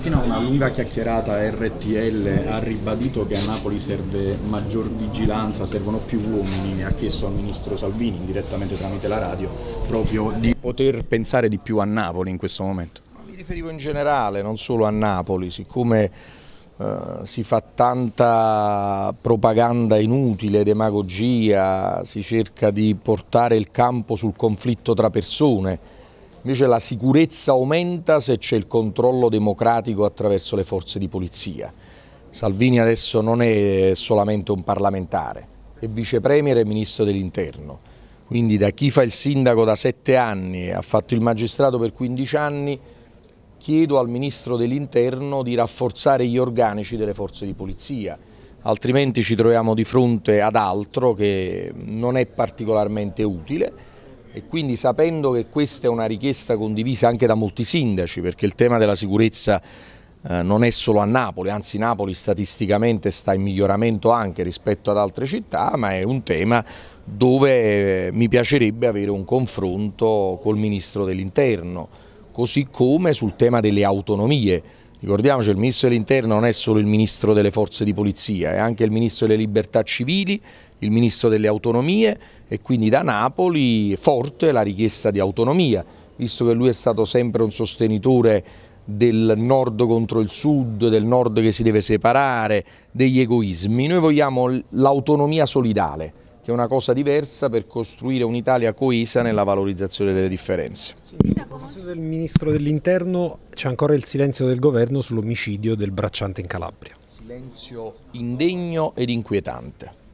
Fino a una lunga chiacchierata RTL ha ribadito che a Napoli serve maggior vigilanza, servono più uomini, ne ha chiesto al ministro Salvini direttamente tramite la radio proprio di poter pensare di più a Napoli in questo momento. Mi riferivo in generale, non solo a Napoli, siccome Uh, si fa tanta propaganda inutile, demagogia, si cerca di portare il campo sul conflitto tra persone, Invece la sicurezza aumenta se c'è il controllo democratico attraverso le forze di polizia. Salvini adesso non è solamente un parlamentare, è vicepremier e ministro dell'interno. Quindi da chi fa il sindaco da sette anni e ha fatto il magistrato per 15 anni, chiedo al ministro dell'interno di rafforzare gli organici delle forze di polizia, altrimenti ci troviamo di fronte ad altro che non è particolarmente utile e quindi sapendo che questa è una richiesta condivisa anche da molti sindaci perché il tema della sicurezza eh, non è solo a Napoli, anzi Napoli statisticamente sta in miglioramento anche rispetto ad altre città, ma è un tema dove eh, mi piacerebbe avere un confronto col Ministro dell'Interno, così come sul tema delle autonomie. Ricordiamoci, il ministro dell'interno non è solo il ministro delle forze di polizia, è anche il ministro delle libertà civili, il ministro delle autonomie e quindi da Napoli forte la richiesta di autonomia, visto che lui è stato sempre un sostenitore del nord contro il sud, del nord che si deve separare, degli egoismi. Noi vogliamo l'autonomia solidale che è una cosa diversa per costruire un'Italia coesa nella valorizzazione delle differenze. A proposito del Ministro dell'Interno c'è ancora il silenzio del governo sull'omicidio del bracciante in Calabria. Silenzio indegno ed inquietante.